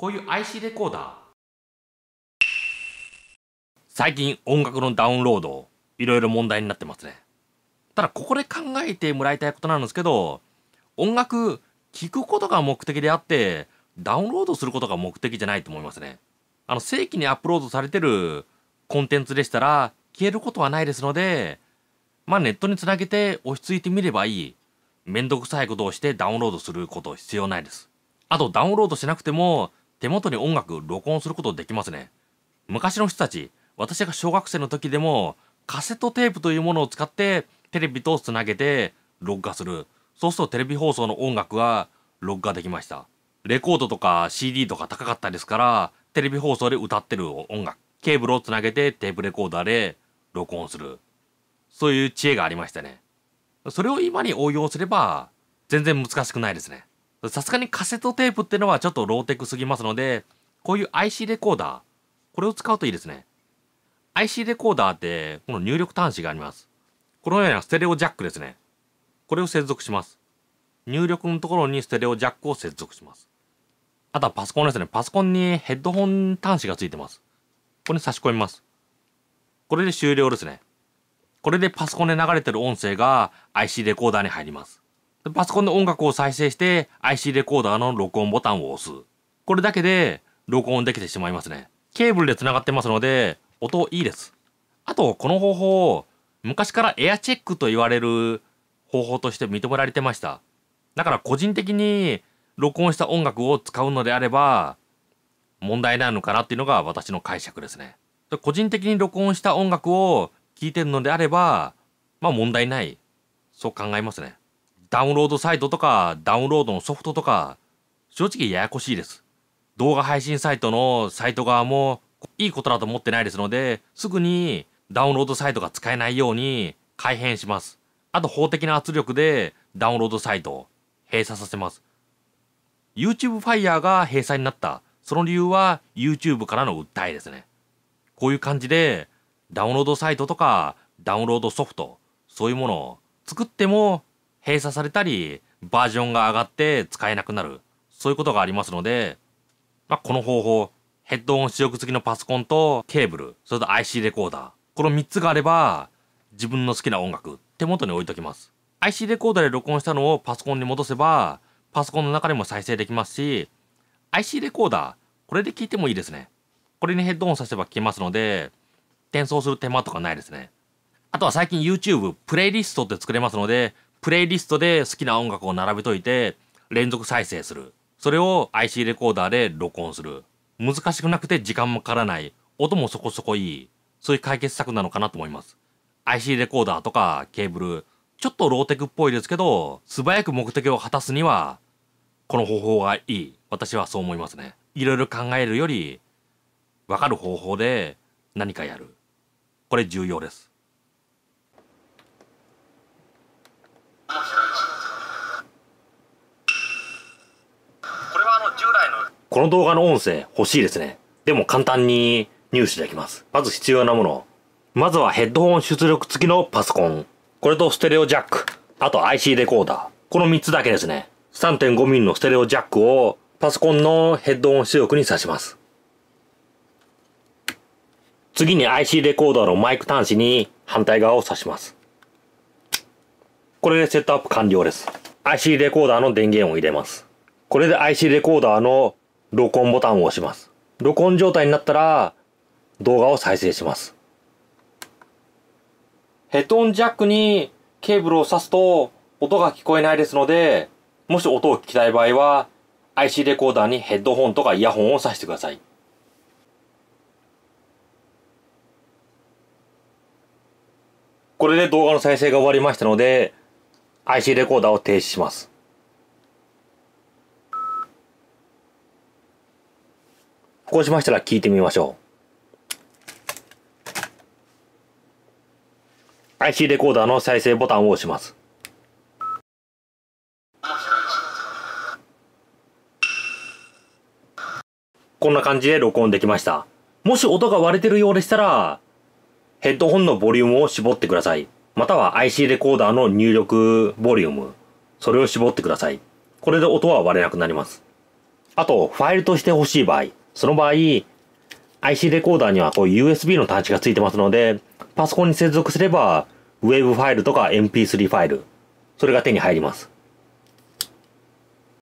こういう IC レコーダー最近音楽のダウンロードいろいろ問題になってますねただここで考えてもらいたいことなんですけど音楽聴くことが目的であってダウンロードすることが目的じゃないと思いますねあの正規にアップロードされてるコンテンツでしたら消えることはないですのでまあネットにつなげて落ち着いてみればいいめんどくさいことをしてダウンロードすること必要ないですあとダウンロードしなくても手元に音楽録音することできますね昔の人たち私が小学生の時でもカセットテープというものを使ってテレビとつなげて録画するそうするとテレビ放送の音楽は録画できましたレコードとか CD とか高かったですからテレビ放送で歌ってる音楽ケーブルをつなげてテープレコーダーで録音するそういう知恵がありましたねそれを今に応用すれば全然難しくないですねさすがにカセットテープってのはちょっとローテクすぎますので、こういう IC レコーダー、これを使うといいですね。IC レコーダーって、この入力端子があります。このようなステレオジャックですね。これを接続します。入力のところにステレオジャックを接続します。あとはパソコンですね。パソコンにヘッドホン端子がついてます。ここに差し込みます。これで終了ですね。これでパソコンで流れてる音声が IC レコーダーに入ります。パソコンで音楽を再生して IC レコーダーの録音ボタンを押す。これだけで録音できてしまいますね。ケーブルで繋がってますので音いいです。あと、この方法、昔からエアチェックと言われる方法として認められてました。だから個人的に録音した音楽を使うのであれば問題ないのかなっていうのが私の解釈ですね。個人的に録音した音楽を聴いてるのであれば、まあ問題ない。そう考えますね。ダウンロードサイトとかダウンロードのソフトとか正直ややこしいです。動画配信サイトのサイト側もいいことだと思ってないですので、すぐにダウンロードサイトが使えないように改変します。あと法的な圧力でダウンロードサイトを閉鎖させます。YouTube Fire が閉鎖になった。その理由は YouTube からの訴えですね。こういう感じでダウンロードサイトとかダウンロードソフト、そういうものを作っても閉鎖されたりバージョンが上がって使えなくなるそういうことがありますので、まあ、この方法ヘッドオン出力付きのパソコンとケーブルそれと IC レコーダーこの3つがあれば自分の好きな音楽手元に置いときます IC レコーダーで録音したのをパソコンに戻せばパソコンの中でも再生できますし IC レコーダーこれで聞いてもいいですねこれにヘッドオンさせば聞けますので転送する手間とかないですねあとは最近 YouTube プレイリストって作れますのでプレイリストで好きな音楽を並べといて連続再生するそれを IC レコーダーで録音する難しくなくて時間もかからない音もそこそこいいそういう解決策なのかなと思います IC レコーダーとかケーブルちょっとローテクっぽいですけど素早く目的を果たすにはこの方法がいい私はそう思いますねいろいろ考えるより分かる方法で何かやるこれ重要ですこの動画の音声欲しいですね。でも簡単に入手できます。まず必要なもの。まずはヘッドホン出力付きのパソコン。これとステレオジャック。あと IC レコーダー。この3つだけですね。3.5mm のステレオジャックをパソコンのヘッドホン出力に挿します。次に IC レコーダーのマイク端子に反対側を挿します。これでセットアップ完了です。IC レコーダーの電源を入れます。これで IC レコーダーの録音ボタンを押します。録音状態になったら動画を再生します。ヘッドオンジャックにケーブルを挿すと音が聞こえないですので、もし音を聞きたい場合は IC レコーダーにヘッドホンとかイヤホンを挿してください。これで動画の再生が終わりましたので IC レコーダーを停止します。こうしましたら聞いてみましょう。IC レコーダーの再生ボタンを押します。こんな感じで録音できました。もし音が割れてるようでしたら、ヘッドホンのボリュームを絞ってください。または IC レコーダーの入力ボリューム、それを絞ってください。これで音は割れなくなります。あと、ファイルとして欲しい場合、その場合、IC レコーダーにはこう USB の端子がついてますので、パソコンに接続すれば、ウェブファイルとか MP3 ファイル、それが手に入ります。